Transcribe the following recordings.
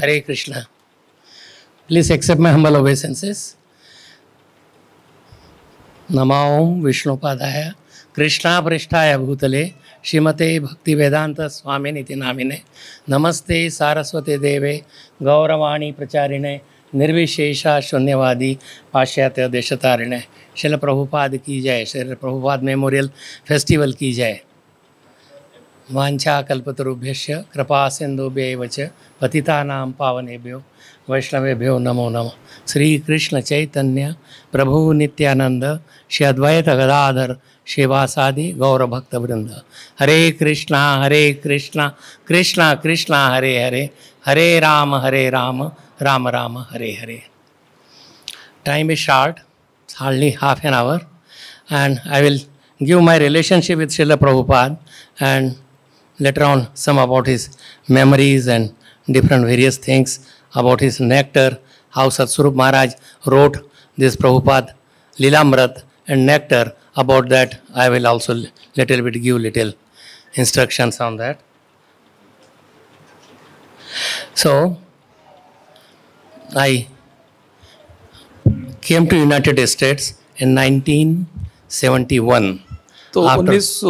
Hare Hare Krishna. Accept accept my humble नमा ओम विष्णुपादाय कृष्णा पृष्ठाय भूतले श्रीमते भक्ति वेदांत स्वामी नामिने नमस्ते सारस्वती देवे गौरवाणी प्रचारिणे निर्विशेषा शून्यवादी पाश्चात्य देशतारिणे शिल प्रभुपाद की जय शिल प्रभुपाद मेमोरियल फेस्टिवल की जय वाञ्छाकल्पतरुभ्यश्च कृपा सिंधुभ्य पति पावनेभ्यो वैष्णवेभ्यो नमो श्रीकृष्ण चैतन्य प्रभु नित्यानन्द श्री गदाधर शिवासादि गौरभक्तवृंद Hare Krishna Hare Krishna Krishna Krishna Hare Hare Hare Rama Hare Rama Rama Rama Hare Hare time is short, hardly half an hour and I will give my relationship with Srila Prabhupada and later on some about his memories and different various things about his nectar, how Satsurup Maharaj wrote this Prabhupada Lilamrat and nectar. About that, I will also little bit give little instructions on that. So, I came to United States in 1971. तो उन्नीस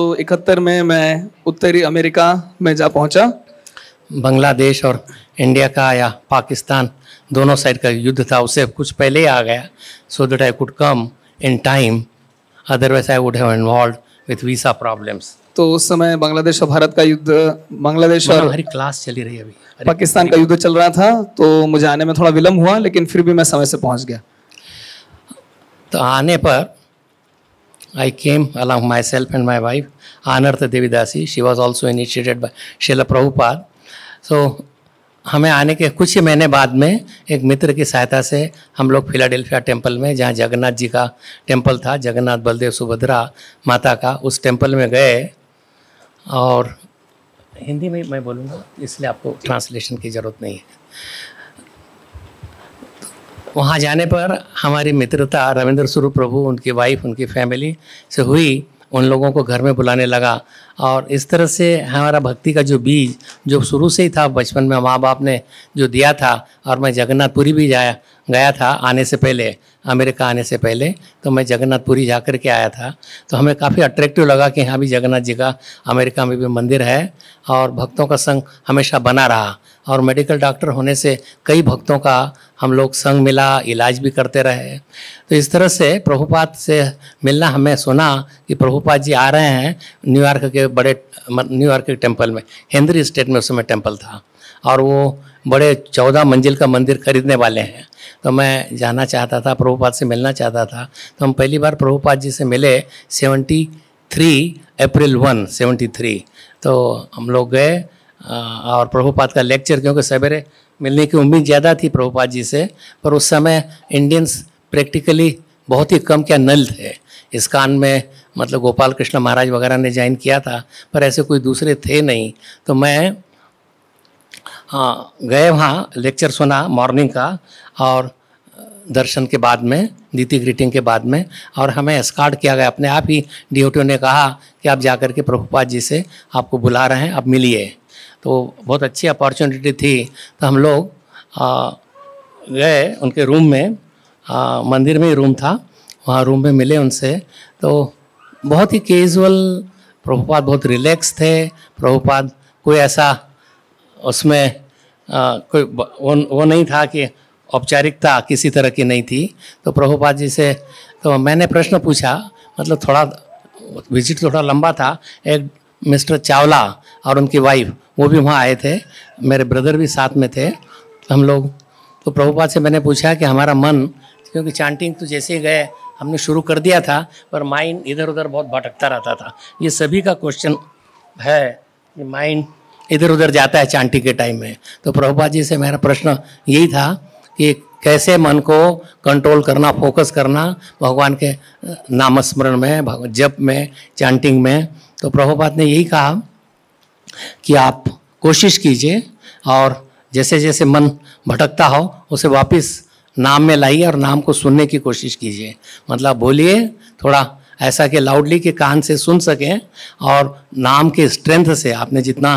में मैं उत्तरी America में जा पहुंचा बांग्लादेश और India का या पाकिस्तान दोनों साइड का युद्ध था उससे कुछ पहले आ गया so that I could come in time otherwise I would have involve with visa problems तो उस समय बांग्लादेश और भारत का युद्ध बांग्लादेश मतलब और हमारी क्लास चली रही अभी पाकिस्तान का युद्ध चल रहा था तो मुझे आने में थोड़ा विलम्ब हुआ लेकिन फिर भी मैं समय से पहुंच गया तो आने पर I came along myself and my wife, Anartha Devidasi. She was also initiated by Srila Prabhupada. So हमें आने के कुछ ही महीने बाद में एक मित्र की सहायता से हम लोग फिलाडेल्फिया टेम्पल में जहाँ जगन्नाथ जी का टेम्पल था जगन्नाथ बलदेव सुभद्रा माता का उस टेम्पल में गए और हिंदी में मैं बोलूँगा इसलिए आपको ट्रांसलेशन की ज़रूरत नहीं है वहाँ जाने पर हमारी मित्रता रविंद्र स्वरूप प्रभु उनकी वाइफ उनकी फैमिली से हुई उन लोगों को घर में बुलाने लगा और इस तरह से हमारा भक्ति का जो बीज जो शुरू से ही था बचपन में माँ बाप ने जो दिया था और मैं जगन्नाथपुरी भी जाया गया था आने से पहले अमेरिका आने से पहले तो मैं जगन्नाथपुरी जा कर के आया था तो हमें काफ़ी अट्रैक्टिव लगा कि हाँ भी जगन्नाथ जी का अमेरिका में भी मंदिर है और भक्तों का संग हमेशा बना रहा और मेडिकल डॉक्टर होने से कई भक्तों का हम लोग संग मिला इलाज भी करते रहे तो इस तरह से प्रभुपाद से मिलना हमें सुना कि प्रभुपाद जी आ रहे हैं न्यूयॉर्क के बड़े न्यूयॉर्क के टेम्पल में हिंद्री स्टेट में उस समय टेम्पल था और वो बड़े चौदह मंजिल का मंदिर खरीदने वाले हैं तो मैं जाना चाहता था प्रभुपाद से मिलना चाहता था तो हम पहली बार प्रभुपाद जी से मिले seventy three April one seventy three तो हम लोग गए और प्रभुपाद का लेक्चर क्योंकि सवेरे मिलने की उम्मीद ज़्यादा थी प्रभुपाद जी से पर उस समय इंडियंस प्रैक्टिकली बहुत ही कम क्या नल थे इस कान में मतलब गोपाल कृष्ण महाराज वगैरह ने ज्वाइन किया था पर ऐसे कोई दूसरे थे नहीं तो मैं गए वहाँ लेक्चर सुना मॉर्निंग का और दर्शन के बाद में दीति ग्रीटिंग के बाद में और हमें एस्कार्ड किया गया अपने आप ही डी ने कहा कि आप जा कर के प्रभुपाद जी से आपको बुला रहे हैं आप मिलिए तो बहुत अच्छी अपॉर्चुनिटी थी तो हम लोग गए उनके रूम में आ, मंदिर में ही रूम था वहाँ रूम में मिले उनसे तो बहुत ही केजुअल प्रभुपाद बहुत रिलैक्स थे प्रभुपाद कोई ऐसा उसमें आ, कोई वो वो नहीं था कि औपचारिकता किसी तरह की नहीं थी तो प्रभुपाद जी से तो मैंने प्रश्न पूछा मतलब थोड़ा विजिट थोड़ा लंबा था एक मिस्टर चावला और उनकी वाइफ वो भी वहाँ आए थे मेरे ब्रदर भी साथ में थे तो हम लोग तो प्रभुपाद से मैंने पूछा कि हमारा मन क्योंकि चांटिंग तो जैसे ही गए हमने शुरू कर दिया था पर माइंड इधर उधर बहुत भटकता रहता था ये सभी का क्वेश्चन है कि माइंड इधर उधर जाता है चांटी के टाइम में तो प्रभुपाद जी से मेरा प्रश्न यही था कि कैसे मन को कंट्रोल करना फोकस करना भगवान के नामस्मरण में जप में चांटिंग में तो प्रभुपाद ने यही कहा कि आप कोशिश कीजिए और जैसे जैसे मन भटकता हो उसे वापस नाम में लाइए और नाम को सुनने की कोशिश कीजिए मतलब बोलिए थोड़ा ऐसा कि लाउडली के कान से सुन सकें और नाम के स्ट्रेंथ से आपने जितना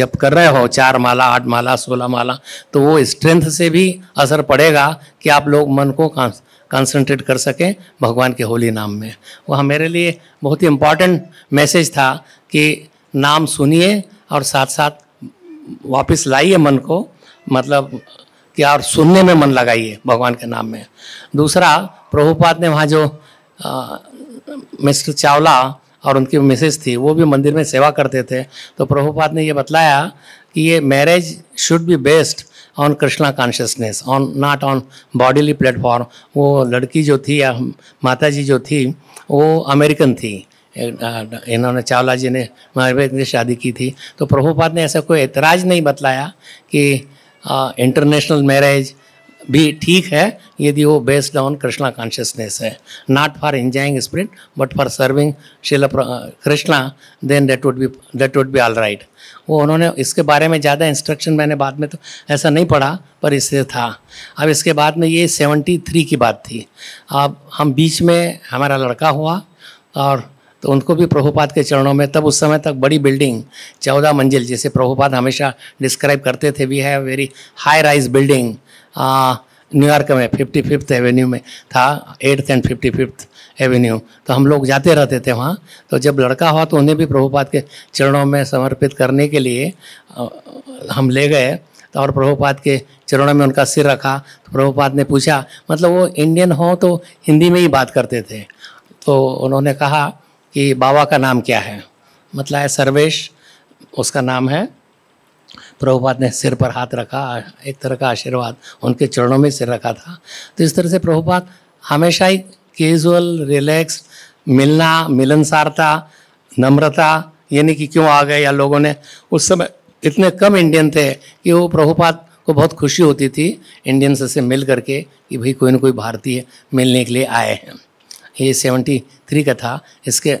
जब कर रहे हो चार माला आठ माला सोलह माला तो वो स्ट्रेंथ से भी असर पड़ेगा कि आप लोग मन को कंसंट्रेट कर सकें भगवान के होली नाम में वह मेरे लिए बहुत ही इम्पॉर्टेंट मैसेज था कि नाम सुनिए और साथ साथ वापस लाइए मन को मतलब कि और सुनने में मन लगाइए भगवान के नाम में दूसरा प्रभुपाद ने वहाँ जो मिस्टर चावला और उनकी मिसेज थी वो भी मंदिर में सेवा करते थे तो प्रभुपाद ने ये बतलाया कि ये marriage should be based on Krishna consciousness on not on bodily platform वो लड़की जो थी या माता जी जो थी वो अमेरिकन थी इन्होंने चावला जी ने महावीर ने शादी की थी तो प्रभुपाद ने ऐसा कोई एतराज़ नहीं बतलाया कि इंटरनेशनल मैरिज भी ठीक है यदि वो बेस्ड ऑन कृष्णा कॉन्शियसनेस है not for enjoying spirit but for serving शिल Krishna then that would be that would be all right वो उन्होंने इसके बारे में ज़्यादा इंस्ट्रक्शन मैंने बाद में तो ऐसा नहीं पढ़ा पर इससे था अब इसके बाद में ये सेवेंटी थ्री की बात थी अब हम बीच में हमारा लड़का हुआ और तो उनको भी प्रभुपाद के चरणों में तब उस समय तक बड़ी बिल्डिंग चौदह मंजिल जिसे प्रभुपाद हमेशा डिस्क्राइब करते थे we have very high rise building New York में फिफ्टी फिफ्थ एवेन्यू में था eighth and fifty fifth avenue तो हम लोग जाते रहते थे वहाँ तो जब लड़का हुआ तो उन्हें भी प्रभुपाद के चरणों में समर्पित करने के लिए हम ले गए तो और प्रभुपाद के चरणों में उनका सिर रखा तो प्रभुपाद ने पूछा मतलब वो इंडियन हो तो हिंदी में ही बात करते थे तो उन्होंने कहा कि बाबा का नाम क्या है मतलब है सर्वेश उसका नाम है प्रभुपाद ने सिर पर हाथ रखा एक तरह का आशीर्वाद उनके चरणों में सिर रखा था तो इस तरह से प्रभुपाद हमेशा ही केजुअल रिलैक्स मिलना मिलनसारता नम्रता यानी कि क्यों आ गए या लोगों ने उस समय इतने कम इंडियन थे कि वो प्रभुपाद को बहुत खुशी होती थी इंडियन से मिल करके कि भाई कोई ना कोई भारतीय मिलने के लिए आए हैं ये सेवेंटी थ्री का था इसके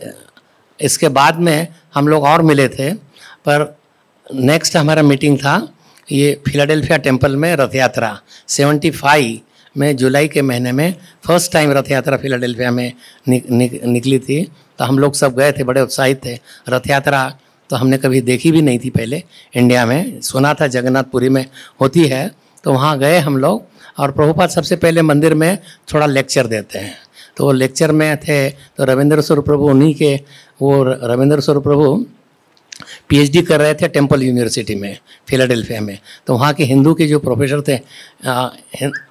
इसके बाद में हम लोग और मिले थे पर नेक्स्ट हमारा मीटिंग था ये फिलाडेल्फिया टेम्पल में रथ यात्रा सेवेंटी फाइव में जुलाई के महीने में फर्स्ट टाइम रथ यात्रा फिलाडेल्फिया में निक, निक, निकली थी तो हम लोग सब गए थे बड़े उत्साहित थे रथ यात्रा तो हमने कभी देखी भी नहीं थी पहले इंडिया में सुना था जगन्नाथपुरी में होती है तो वहाँ गए हम लोग और प्रभुपाद सबसे पहले मंदिर में थोड़ा लेक्चर देते हैं तो वो लेक्चर में थे तो रविंद्र स्वर प्रभु उन्हीं के वो रविंद्र स्वर प्रभु पीएचडी कर रहे थे टेंपल यूनिवर्सिटी में फिलाडेल्फिया में तो वहाँ के हिंदू के जो प्रोफेसर थे आ,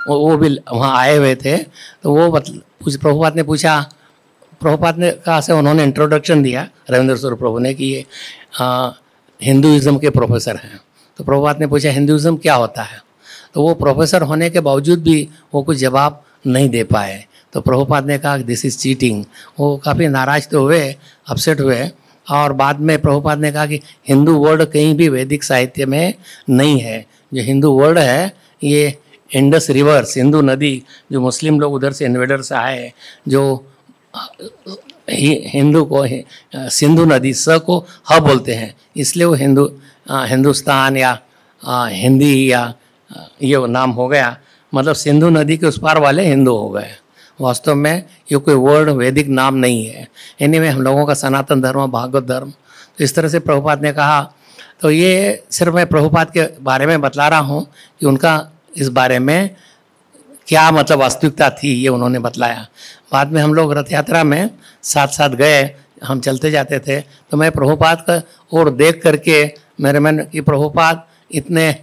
वो भी वहाँ आए हुए थे तो वो पूछ प्रभुपात ने पूछा प्रभुपात ने कहा से उन्होंने इंट्रोडक्शन दिया रविंद्र स्वर प्रभु ने कि ये हिंदुज़म के प्रोफेसर हैं तो प्रभुपात ने पूछा हिंदुज़म क्या होता है तो वो प्रोफेसर होने के बावजूद भी वो कुछ जवाब नहीं दे पाए तो प्रभुपाद ने कहा दिस इज़ चीटिंग वो काफ़ी नाराज तो हुए अपसेट हुए और बाद में प्रभुपाद ने कहा कि हिंदू वर्ड कहीं भी वैदिक साहित्य में नहीं है जो हिंदू वर्ड है ये इंडस रिवर्स हिंदू नदी जो मुस्लिम लोग उधर से इन्वेडर से आए जो हिंदू को सिंधु नदी स को ह बोलते हैं इसलिए वो हिंदू हिंदुस्तान या हिंदी या ये नाम हो गया मतलब सिंधु नदी के उस पार वाले हिंदू हो गए वास्तव में ये कोई वर्ड वैदिक नाम नहीं है यानी में हम लोगों का सनातन धर्म भागवत धर्म तो इस तरह से प्रभुपाद ने कहा तो ये सिर्फ मैं प्रभुपाद के बारे में बतला रहा हूँ कि उनका इस बारे में क्या मतलब वास्तविकता थी ये उन्होंने बतलाया बाद में हम लोग रथ यात्रा में साथ साथ गए हम चलते जाते थे तो मैं प्रभुपाद का और देख करके मेरे मन कि प्रभुपाद इतने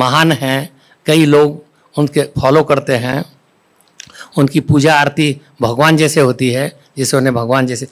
महान हैं कई लोग उनके फॉलो करते हैं उनकी पूजा आरती भगवान जैसे होती है जिसे उन्हें भगवान जैसे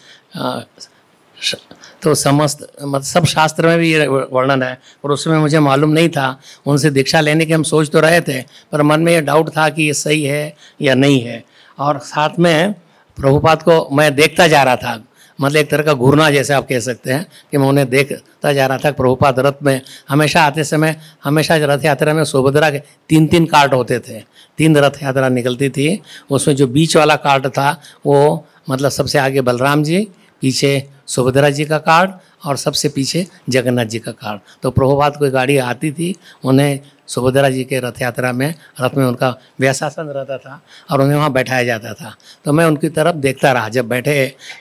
तो समस्त मतलब सब शास्त्र में भी ये वर्णन है और उसमें मुझे मालूम नहीं था उनसे दीक्षा लेने के हम सोच तो रहे थे पर मन में ये डाउट था कि ये सही है या नहीं है और साथ में प्रभुपाद को मैं देखता जा रहा था मतलब एक तरह का घूरना जैसे आप कह सकते हैं कि मैं उन्हें देखता जा रहा था प्रभुपाद रथ में हमेशा आते समय हमेशा रथ यात्रा में सुभद्रा के तीन तीन कार्ड होते थे तीन रथ यात्रा निकलती थी उसमें जो बीच वाला कार्ड था वो मतलब सबसे आगे बलराम जी पीछे सुभद्रा जी का कार्ड और सबसे पीछे जगन्नाथ जी का कार तो प्रभुपाद कोई गाड़ी आती थी उन्हें सुभद्रा जी के रथ यात्रा में रथ में उनका व्यासासन रहता था और उन्हें वहाँ बैठाया जाता था तो मैं उनकी तरफ देखता रहा जब बैठे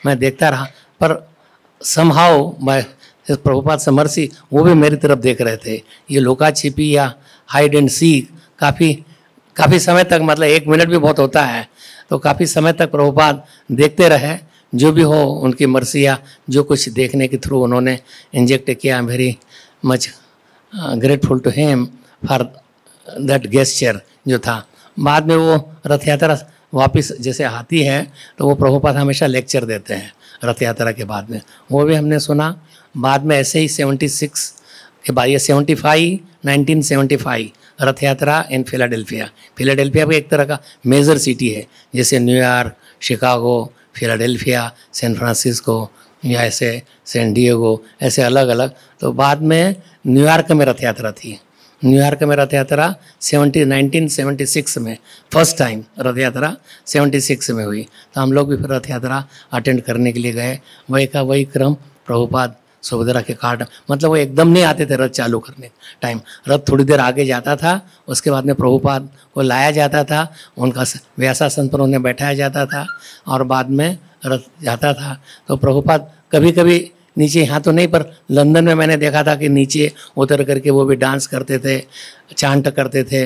मैं देखता रहा पर संभाव मैं प्रभुपाद समरसी वो भी मेरी तरफ देख रहे थे ये लोका छिपी या हाइड एंड सी काफ़ी काफ़ी समय तक मतलब एक मिनट भी बहुत होता है तो काफ़ी समय तक प्रभुपाद देखते रहे जो भी हो उनकी मर्सिया जो कुछ देखने के थ्रू उन्होंने इंजेक्ट किया very much grateful to him for that gesture जो था बाद में वो रथ यात्रा वापस जैसे आती है तो वो प्रभुपाद हमेशा लेक्चर देते हैं रथ यात्रा के बाद में वो भी हमने सुना बाद में ऐसे ही सेवेंटी सिक्स के बाद ये seventy five nineteen seventy five Rath Yatra in Philadelphia Philadelphia भी एक तरह का मेजर सिटी है जैसे New York Chicago Philadelphia San Francisco या ऐसे सैन डिएगो ऐसे अलग अलग तो बाद में न्यूयॉर्क में रथ यात्रा थी न्यूयॉर्क में Rath Yatra seventy nineteen seventy six में first time Rath Yatra seventy six में हुई तो हम लोग भी फिर रथ यात्रा अटेंड करने के लिए गए वही का वही क्रम प्रभुपाद सुभद्रा के कार्ड मतलब वो एकदम नहीं आते थे रथ चालू करने टाइम रथ थोड़ी देर आगे जाता था उसके बाद में प्रभुपाद को लाया जाता था उनका व्यासासन पर उन्हें बैठाया जाता था और बाद में रथ जाता था तो प्रभुपाद कभी कभी नीचे यहाँ तो नहीं पर लंदन में मैंने देखा था कि नीचे उतर करके वो भी डांस करते थे चांट करते थे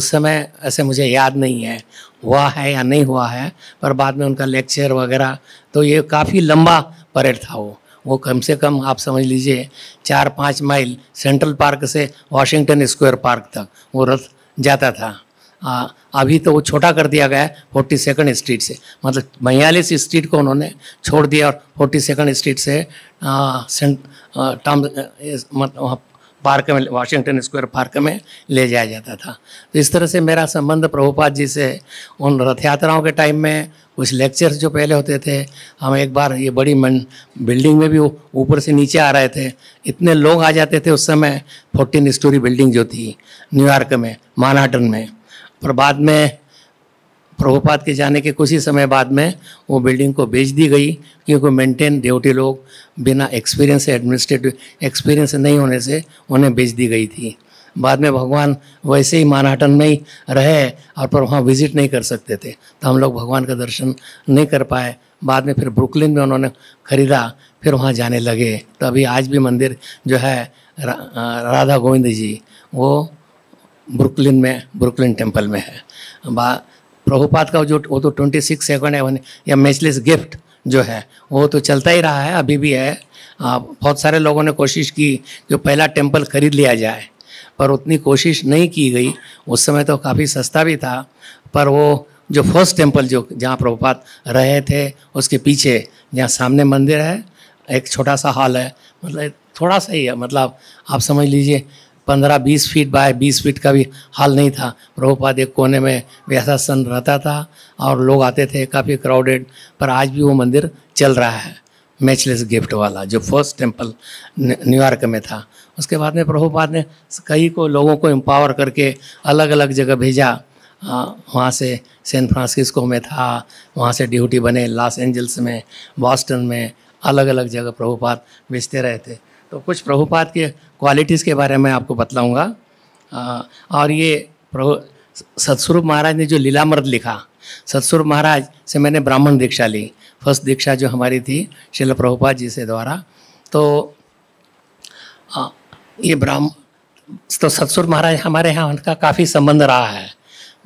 उस समय ऐसे मुझे याद नहीं है हुआ है या नहीं हुआ है पर बाद में उनका लेक्चर वगैरह तो ये काफ़ी लंबा परेड था वो वो कम से कम आप समझ लीजिए चार पाँच माइल सेंट्रल पार्क से वाशिंगटन स्क्वायर पार्क तक वो रथ जाता था आ, अभी तो वो छोटा कर दिया गया है फोर्टी सेकेंड स्ट्रीट से मतलब बयालीस स्ट्रीट को उन्होंने छोड़ दिया और फोर्टी सेकेंड स्ट्रीट से आ, सेंट टाम मतलब पार्क में वाशिंगटन स्क्वायर पार्क में ले जाया जाता था तो इस तरह से मेरा संबंध प्रभुपाद जी से उन रथ यात्राओं के टाइम में कुछ लेक्चर्स जो पहले होते थे हम एक बार ये बड़ी मन बिल्डिंग में भी ऊपर से नीचे आ रहे थे इतने लोग आ जाते थे उस समय फोर्टीन स्टोरी बिल्डिंग जो थी न्यूयॉर्क में मानहाटन में पर बाद में प्रभुपात के जाने के कुछ ही समय बाद में वो बिल्डिंग को बेच दी गई क्योंकि मेंटेन ड्यूटी लोग बिना एक्सपीरियंस एडमिनिस्ट्रेटिव एक्सपीरियंस नहीं होने से उन्हें बेच दी गई थी बाद में भगवान वैसे ही मानहाटन में ही रहे और पर वहाँ विजिट नहीं कर सकते थे तो हम लोग भगवान का दर्शन नहीं कर पाए बाद में फिर ब्रुकलिन में उन्होंने खरीदा फिर वहाँ जाने लगे तो अभी आज भी मंदिर जो है रा, राधा गोविंद जी वो ब्रुकलिन में ब्रुकलिन टेम्पल में है बा प्रभुपात का जो वो तो ट्वेंटी सिक्स सेकेंड है या मैचलेस गिफ्ट जो है वो तो चलता ही रहा है अभी भी है बहुत सारे लोगों ने कोशिश की जो पहला टेम्पल खरीद लिया जाए पर उतनी कोशिश नहीं की गई उस समय तो काफ़ी सस्ता भी था पर वो जो फर्स्ट टेम्पल जो जहाँ प्रभुपात रहे थे उसके पीछे जहाँ सामने मंदिर है एक छोटा सा हॉल है मतलब थोड़ा सा ही है मतलब आप समझ लीजिए पंद्रह बीस फीट बाय बीस फीट का भी हाल नहीं था प्रभुपाद एक कोने में सन रहता था और लोग आते थे काफ़ी क्राउडेड पर आज भी वो मंदिर चल रहा है मैचलेस गिफ्ट वाला जो फर्स्ट टेम्पल न्यूयॉर्क में था उसके बाद में प्रभुपाद ने कई को लोगों को एम्पावर करके अलग अलग जगह भेजा वहाँ से सैन फ्रांसिस्को में था वहाँ से ड्यूटी बने लॉस एंजल्स में बॉस्टन में अलग अलग जगह प्रभुपात बेचते रहे थे तो कुछ प्रभुपाद के क्वालिटीज़ के बारे में आपको बतलाऊँगा और ये प्रभु सतस्वरूप महाराज ने जो लीलामृत लिखा सतस्वरूप महाराज से मैंने ब्राह्मण दीक्षा ली फर्स्ट दीक्षा जो हमारी थी शिल प्रभुपाद जी से द्वारा तो ये ब्राह्म तो सतसुर महाराज हमारे यहाँ उनका काफ़ी संबंध रहा है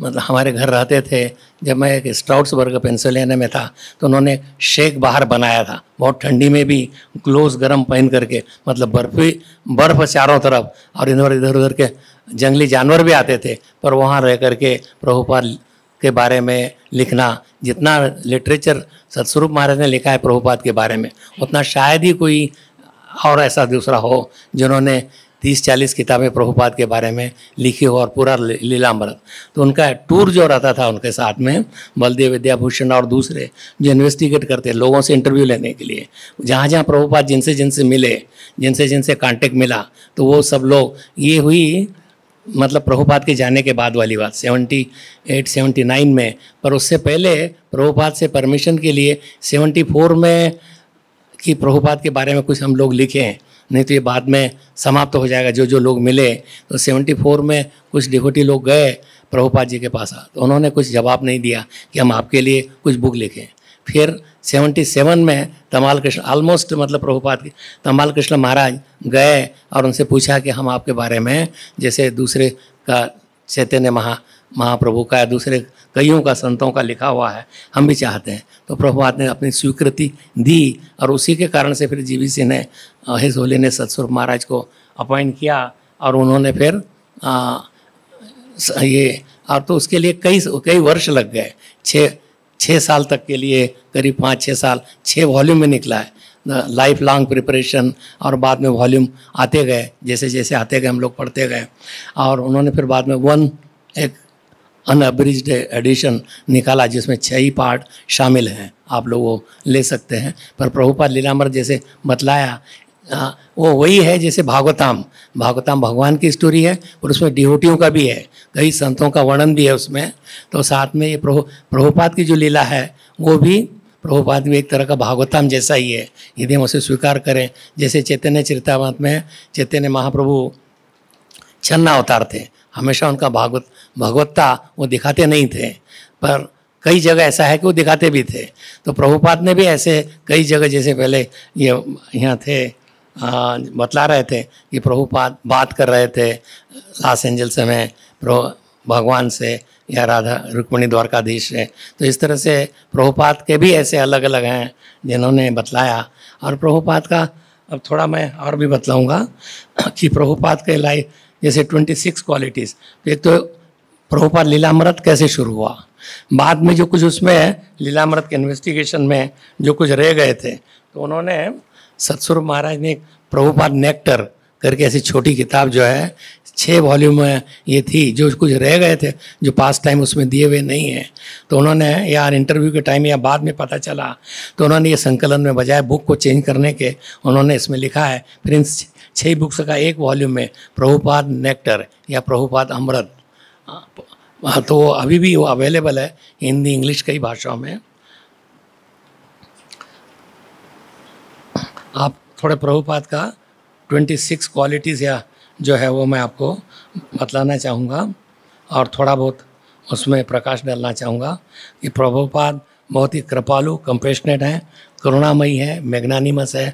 मतलब हमारे घर रहते थे जब मैं एक स्ट्राउट्सबर्ग पेंसिलेना में था तो उन्होंने शेक बाहर बनाया था बहुत ठंडी में भी ग्लोव गर्म पहन करके मतलब बर्फी बर्फ चारों तरफ और इधर इधर उधर के जंगली जानवर भी आते थे पर वहाँ रह करके प्रभुपाल के बारे में लिखना जितना लिटरेचर सत्स्वरूप महाराज ने लिखा है प्रभुपाद के बारे में उतना शायद ही कोई और ऐसा दूसरा हो जिन्होंने तीस चालीस किताबें प्रभुपाद के बारे में लिखी हो और पूरा लीलामृत तो उनका टूर जो रहता था उनके साथ में बलदेव विद्याभूषण और दूसरे जो इन्वेस्टिगेट करते लोगों से इंटरव्यू लेने के लिए जहाँ जहाँ प्रभुपाद जिनसे जिनसे मिले जिनसे जिनसे कांटेक्ट मिला तो वो सब लोग ये हुई मतलब प्रभुपाद के जाने के बाद वाली बात सेवेंटी एट सेवेंटी नाइन में पर उससे पहले प्रभुपाद से परमिशन के लिए सेवेंटी फोर में कि प्रभुपाद के बारे में कुछ हम लोग लिखे हैं नहीं तो ये बाद में समाप्त तो हो जाएगा जो जो लोग मिले तो 74 में कुछ डिहोटी लोग गए प्रभुपाद जी के पास तो उन्होंने कुछ जवाब नहीं दिया कि हम आपके लिए कुछ बुक लिखें फिर 77 में तमाल कृष्ण ऑलमोस्ट मतलब प्रभुपाद के तमाल कृष्ण महाराज गए और उनसे पूछा कि हम आपके बारे में जैसे दूसरे का चैतन्य महा महाप्रभु का दूसरे कईयों का संतों का लिखा हुआ है हम भी चाहते हैं तो प्रभुपाद ने अपनी स्वीकृति दी और उसी के कारण से फिर जी बी सिंह ने हिज होली ने सतसुर महाराज को अपॉइंट किया और उन्होंने फिर आ, ये और तो उसके लिए कई कई वर्ष लग गए छः छः साल तक के लिए करीब पाँच छः साल छः वॉल्यूम में निकला है लाइफ लॉन्ग प्रिपरेशन और बाद में वॉल्यूम आते गए जैसे जैसे आते गए हम लोग पढ़ते गए और उन्होंने फिर बाद में वन एक अनअब्रिज एडिशन निकाला जिसमें छह ही पार्ट शामिल हैं आप लोग वो ले सकते हैं पर प्रभुपाद लीलामर जैसे बतलाया हाँ, वो वही है जैसे भागवताम भागवताम भगवान की स्टोरी है और उसमें डिहोटियों का भी है कई संतों का वर्णन भी है उसमें तो साथ में ये प्रभु प्रभुपाद की जो लीला है वो भी प्रभुपाद भी एक तरह का भागवताम जैसा ही है यदि हम उसे स्वीकार करें जैसे चैतन्य चरितावंत में चैतन्य महाप्रभु छन्ना अवतार थे हमेशा उनका भागवत भगवत्ता वो दिखाते नहीं थे पर कई जगह ऐसा है कि वो दिखाते भी थे तो प्रभुपाद ने भी ऐसे कई जगह जैसे पहले ये यहाँ थे बतला रहे थे कि प्रभु बात कर रहे थे लॉस एंजल्स में प्रभु भगवान से या राधा रुक्मणी द्वारकाधीश से तो इस तरह से प्रभुपात के भी ऐसे अलग अलग हैं जिन्होंने बतलाया और प्रभुपात का अब थोड़ा मैं और भी बतलाऊंगा कि प्रभुपात के लाइफ जैसे ट्वेंटी सिक्स क्वालिटीज़ एक तो प्रभुपात लीलामृत कैसे शुरू हुआ बाद में जो कुछ उसमें लीलामृत के इन्वेस्टिगेशन में जो कुछ रह गए थे तो उन्होंने सतसुर महाराज ने प्रभुपाद नेक्टर करके ऐसी छोटी किताब जो है छः वॉल्यूम में ये थी जो कुछ रह गए थे जो पास टाइम उसमें दिए हुए नहीं हैं तो उन्होंने यार इंटरव्यू के टाइम या बाद में पता चला तो उन्होंने ये संकलन में बजाय बुक को चेंज करने के उन्होंने इसमें लिखा है फिर इन छः बुक्स का एक वॉल्यूम में प्रभुपाद नेक्टर या प्रभुपाद अमृत हाँ, तो अभी भी वो अवेलेबल है हिंदी इंग्लिश कई भाषाओं में आप थोड़े प्रभुपाद का 26 क्वालिटीज़ या जो है वो मैं आपको बतलाना चाहूँगा और थोड़ा बहुत उसमें प्रकाश डालना चाहूँगा कि प्रभुपाद बहुत ही कृपालु कंपेशनेट हैं करुणामयी है मैग्नानिमस है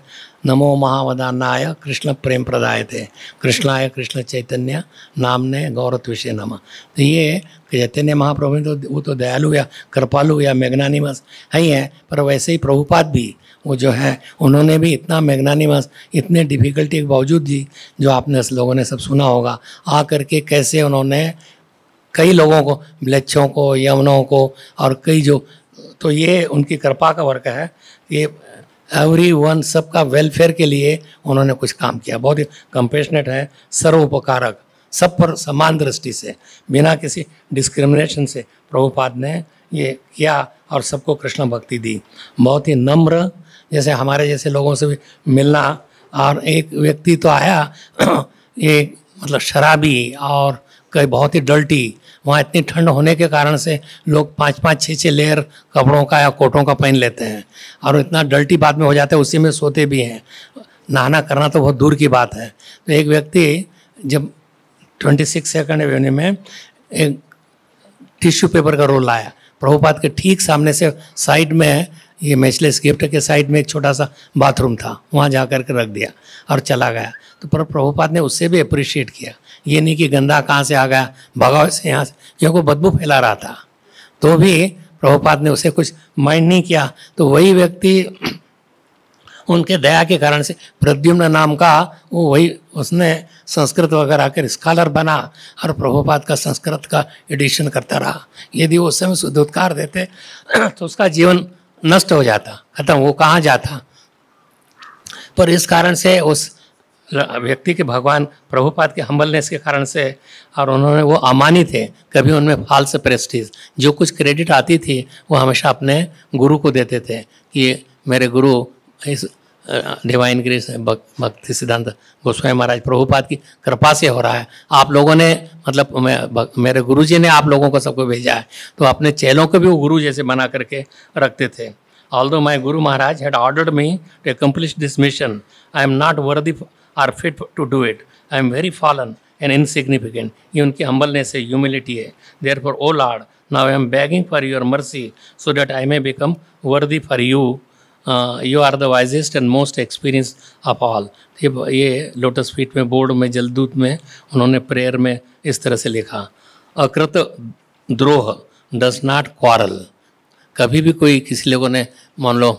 नमो महावदान नाय कृष्ण प्रेम प्रदाय थे कृष्णाय कृष्ण चैतन्य नाम ने गौरत विषय नम तो ये चैतन्य महाप्रभु तो वो तो दयालु या कृपालु या मैग्नानिमस है ही हैं पर वैसे ही प्रभुपाद भी वो जो है उन्होंने भी इतना मैग्नानिमस इतने डिफ़िकल्टी के बावजूद भी जो आपने लोगों ने सब सुना होगा आ करके कैसे उन्होंने कई लोगों को ब्लेच्छों को यमुनों को और कई जो तो ये उनकी कृपा का वर्क है ये एवरी वन सबका वेलफेयर के लिए उन्होंने कुछ काम किया बहुत ही कंपेशनेट है सर्वोपकारक सब पर समान दृष्टि से बिना किसी डिस्क्रिमिनेशन से प्रभुपाद ने ये किया और सबको कृष्ण भक्ति दी बहुत ही नम्र जैसे हमारे जैसे लोगों से भी मिलना और एक व्यक्ति तो आया ये मतलब शराबी और कई बहुत ही डल्टी वहाँ इतनी ठंड होने के कारण से लोग पाँच पाँच छः छः लेयर कपड़ों का या कोटों का पहन लेते हैं और इतना डल्टी बाद में हो जाता है उसी में सोते भी हैं नहाना करना तो बहुत दूर की बात है तो एक व्यक्ति जब ट्वेंटी सिक्स सेकेंड एवेन्यू में एक टिश्यू पेपर का रोल लाया प्रभुपात के ठीक सामने से साइड में ये मैचलेस गिफ्ट के साइड में एक छोटा सा बाथरूम था वहाँ जा कर के रख दिया और चला गया तो पर प्रभुपाद ने उससे भी अप्रिशिएट किया ये नहीं कि गंदा कहाँ से आ गया भगाव से यहाँ से क्योंकि बदबू फैला रहा था तो भी प्रभुपाद ने उसे कुछ माइंड नहीं किया तो वही व्यक्ति उनके दया के कारण से प्रद्युम्न नाम का वो वही उसने संस्कृत वगैरह आकर स्कॉलर बना और प्रभुपाद का संस्कृत का एडिशन करता रहा यदि वो उस समय सुधोत्कार देते तो उसका जीवन नष्ट हो जाता खत्म वो कहाँ जाता पर इस कारण से उस व्यक्ति के भगवान प्रभुपाद के हम्बलनेस के कारण से और उन्होंने वो अमानी थे कभी उनमें फाल्स प्रेस्टीज जो कुछ क्रेडिट आती थी वो हमेशा अपने गुरु को देते थे कि मेरे गुरु इस डिवाइन ग्रेस भक्ति सिद्धांत गोस्वामी महाराज प्रभुपाद की कृपा से हो रहा है आप लोगों ने मतलब मैं मेरे गुरु जी ने आप लोगों को सबको भेजा है तो अपने चेलों को भी वो गुरु जैसे बना करके रखते थे all although my guru Maharaj had ordered me to accomplish this mission I am not worthy or fit to do it I am very fallen and insignificant ये उनकी हम्बलनेस है ह्यूमिलिटी है therefore O Lord now I am begging for your mercy so that I may become worthy for you you are the wisest and most experience of all ये ये lotus feet में board में जलदूत में उन्होंने prayer में इस तरह से लिखा अकृत द्रोह डज नॉट क्वारल कभी भी कोई किसी लोगों ने मान लो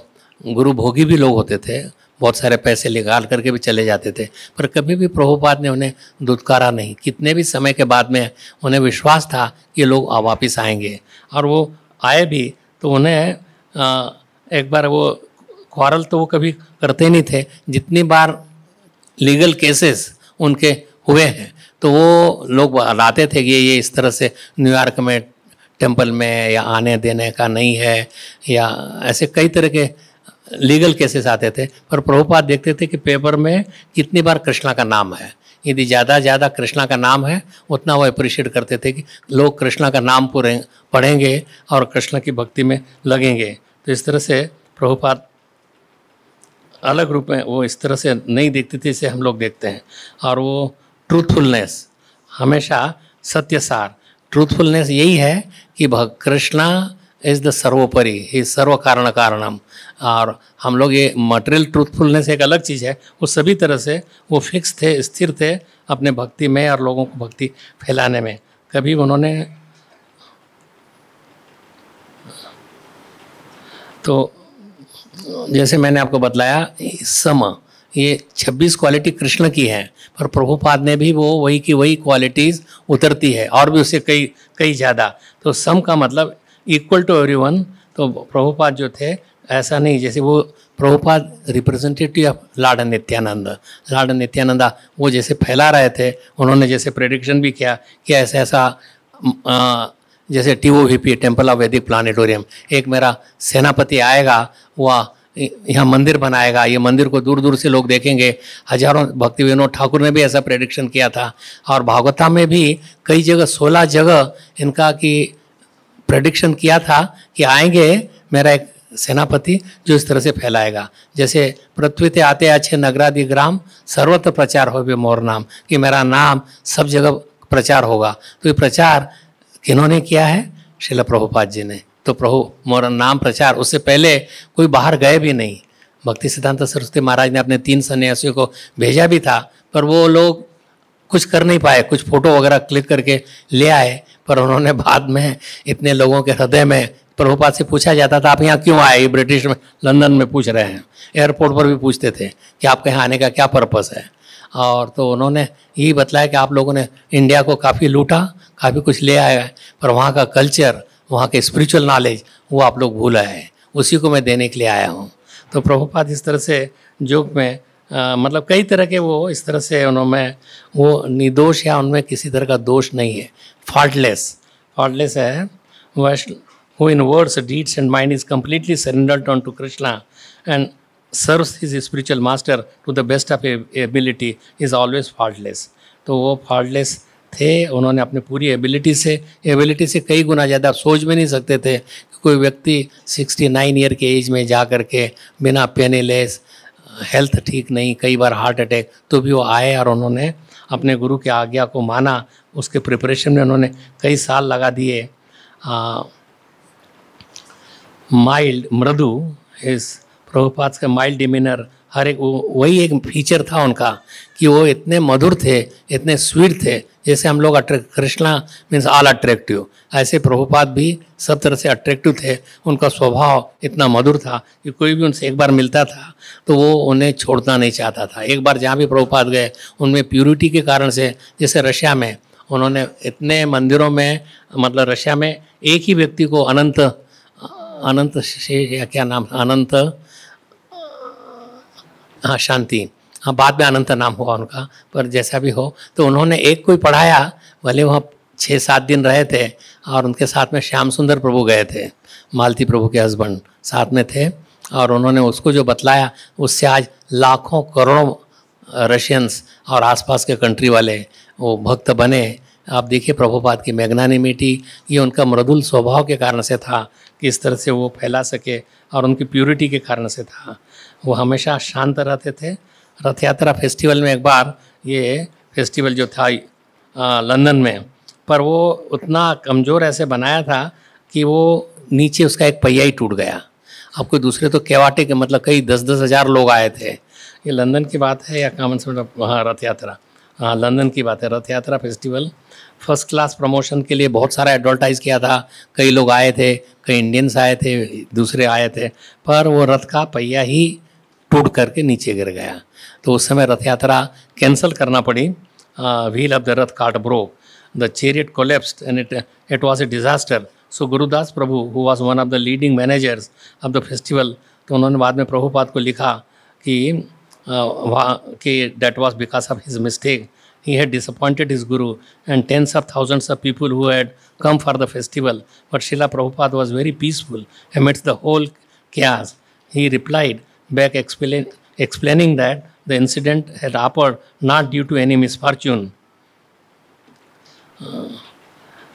गुरु भोगी भी लोग होते थे बहुत सारे पैसे निकाल करके भी चले जाते थे पर कभी भी प्रभुपाद ने उन्हें दुदकारा नहीं कितने भी समय के बाद में उन्हें विश्वास था कि लोग वापस आएंगे और वो आए भी तो उन्हें एक बार वो क्वारल तो वो कभी करते नहीं थे जितनी बार लीगल केसेस उनके हुए हैं तो वो लोग बताते थे कि ये इस तरह से न्यूयॉर्क में टेम्पल में या आने देने का नहीं है या ऐसे कई तरह के लीगल केसेस आते थे पर प्रभुपाद देखते थे कि पेपर में कितनी बार कृष्णा का नाम है यदि ज़्यादा ज़्यादा कृष्णा का नाम है उतना वो अप्रिशिएट करते थे कि लोग कृष्णा का नाम पूरे पढ़ेंगे और कृष्णा की भक्ति में लगेंगे तो इस तरह से प्रभुपाद अलग रूप में वो इस तरह से नहीं देखते थे इसे हम लोग देखते हैं और वो ट्रूथफुलनेस हमेशा सत्यसार ट्रूथफुलनेस यही है कि कृष्णा इज द सर्वोपरि ही सर्व कारण कारणम और हम लोग ये मटेरियल ट्रूथफुलनेस एक अलग चीज़ है वो सभी तरह से वो फिक्स थे स्थिर थे अपने भक्ति में और लोगों को भक्ति फैलाने में कभी उन्होंने तो जैसे मैंने आपको बतलाया सम ये 26 क्वालिटी कृष्ण की है पर प्रभुपाद ने भी वो वही की वही क्वालिटीज़ उतरती है और भी उससे कई कई ज़्यादा तो सम का मतलब इक्वल टू एवरी तो प्रभुपाद जो थे ऐसा नहीं जैसे वो प्रभुपाद रिप्रेजेंटेटिव ऑफ लाड नित्यानंद लाड नित्यानंदा वो जैसे फैला रहे थे उन्होंने जैसे प्रेडिक्शन भी किया कि ऐसा ऐसा जैसे T O V P temple of Vedic planetarium एक मेरा सेनापति आएगा वह यहाँ मंदिर बनाएगा ये मंदिर को दूर दूर से लोग देखेंगे हजारों भक्ति विनोद ठाकुर ने भी ऐसा प्रेडिक्शन किया था और भागवता में भी कई जगह सोलह जगह इनका कि प्रडिक्शन किया था कि आएंगे मेरा एक सेनापति जो इस तरह से फैलाएगा जैसे पृथ्वी ते आते अच्छे नगरादि ग्राम सर्वत्र प्रचार हो मोर नाम कि मेरा नाम सब जगह प्रचार होगा तो ये प्रचार इन्होंने किया है शिला प्रभुपाद जी ने तो प्रभु मोर नाम प्रचार उससे पहले कोई बाहर गए भी नहीं भक्ति सिद्धांत सरस्वती महाराज ने अपने तीन सन्यासियों को भेजा भी था पर वो लोग कुछ कर नहीं पाए कुछ फोटो वगैरह क्लिक करके ले आए पर उन्होंने बाद में इतने लोगों के हृदय में प्रभुपाद से पूछा जाता था आप यहाँ क्यों आए ये ब्रिटिश में लंदन में पूछ रहे हैं एयरपोर्ट पर भी पूछते थे कि आपके यहाँ आने का क्या पर्पस है और तो उन्होंने यही बताया कि आप लोगों ने इंडिया को काफ़ी लूटा अभी कुछ ले आया पर वहाँ का कल्चर वहाँ के स्पिरिचुअल नॉलेज वो आप लोग भूल आए हैं उसी को मैं देने के लिए आया हूँ तो प्रभुपाद इस तरह से जोक में आ, मतलब कई तरह के वो इस तरह से उन्होंने वो निर्दोष या उनमें किसी तरह का दोष नहीं है फॉल्टलेस फॉल्टलेस है वश who in words deeds and mind is completely surrendered on to Krishna and serve is spiritual master to the best of ability is always faultless तो वो फॉल्टलेस थे उन्होंने अपनी पूरी एबिलिटी से एबिलिटी से कई गुना ज़्यादा सोच भी नहीं सकते थे कि कोई व्यक्ति 69 ईयर के एज में जा कर के बिना लेस हेल्थ ठीक नहीं कई बार हार्ट अटैक तो भी वो आए और उन्होंने अपने गुरु की आज्ञा को माना उसके प्रिपरेशन में उन्होंने कई साल लगा दिए माइल्ड मृदु इस प्रभुपात का माइल्ड डिमिनर हर एक वही एक फीचर था उनका कि वो इतने मधुर थे इतने स्वीट थे जैसे हम लोग कृष्णा मीन्स ऑल अट्रैक्टिव ऐसे प्रभुपाद भी सब तरह से अट्रैक्टिव थे उनका स्वभाव इतना मधुर था कि कोई भी उनसे एक बार मिलता था तो वो उन्हें छोड़ना नहीं चाहता था एक बार जहाँ भी प्रभुपाद गए उनमें प्यूरिटी के कारण से जैसे रशिया में उन्होंने इतने मंदिरों में मतलब रशिया में एक ही व्यक्ति को अनंत अनंत या क्या नाम अनंत हाँ शांति हाँ बाद में अनंत नाम हुआ उनका पर जैसा भी हो तो उन्होंने एक कोई पढ़ाया भले वह छः सात दिन रहे थे और उनके साथ में श्याम सुंदर प्रभु गए थे मालती प्रभु के हस्बैंड साथ में थे और उन्होंने उसको जो बतलाया उससे आज लाखों करोड़ों रशियंस और आसपास के कंट्री वाले वो भक्त बने आप देखिए प्रभुपाद की मैग्नानिमिटी ये उनका मृदुल स्वभाव के कारण से था कि इस तरह से वो फैला सके और उनकी प्योरिटी के कारण से था वो हमेशा शांत रहते थे रथ यात्रा फेस्टिवल में एक बार ये फेस्टिवल जो था लंदन में पर वो उतना कमज़ोर ऐसे बनाया था कि वो नीचे उसका एक पहिया ही टूट गया अब कोई दूसरे तो केवाटे के मतलब कई दस दस हज़ार लोग आए थे ये लंदन की बात है या कॉमन मतलब हाँ रथ यात्रा हाँ लंदन की बात है रथ यात्रा फेस्टिवल फर्स्ट क्लास प्रमोशन के लिए बहुत सारा एडवर्टाइज़ किया था कई लोग आए थे कई इंडियंस आए थे दूसरे आए थे पर वो रथ का पहिया ही टूट करके नीचे गिर गया तो उस समय रथ यात्रा कैंसिल करना पड़ी wheel of the Rath cart broke the chariot collapsed and it it was a disaster so Gurudas Prabhu who was one of the leading managers of the festival तो उन्होंने बाद में प्रभुपाद को लिखा कि वहाँ कि that was because of his mistake he had disappointed his guru and tens of thousands of people who had come for the festival. But Srila Prabhupada was very peaceful amidst the whole chaos. He replied, back explain, explaining that the incident had happened not due to any misfortune, uh,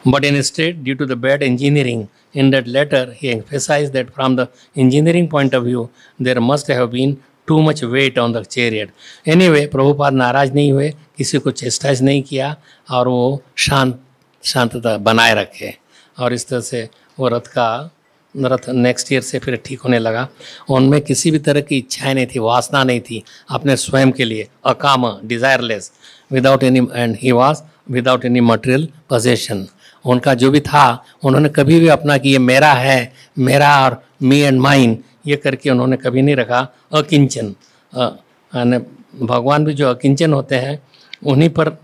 but instead due to the bad engineering. In that letter, he emphasized that from the engineering point of view, there must have been too much weight on the chariot. Anyway, वे प्रभुपाद नाराज नहीं हुए किसी को chastise नहीं किया और वो शांत शांतता बनाए रखे और इस तरह से वो रथ का रथ नेक्स्ट ईयर से फिर ठीक होने लगा उनमें किसी भी तरह की इच्छाएं नहीं थी वासना नहीं थी अपने स्वयं के लिए अकाम desireless without any and he was without any material possession उनका जो भी था उन्होंने कभी भी अपना कि ये मेरा है मेरा और मी एंड माइन ये करके उन्होंने कभी नहीं रखा अकिंचन भगवान भी जो अकिंचन होते हैं उन्हीं पर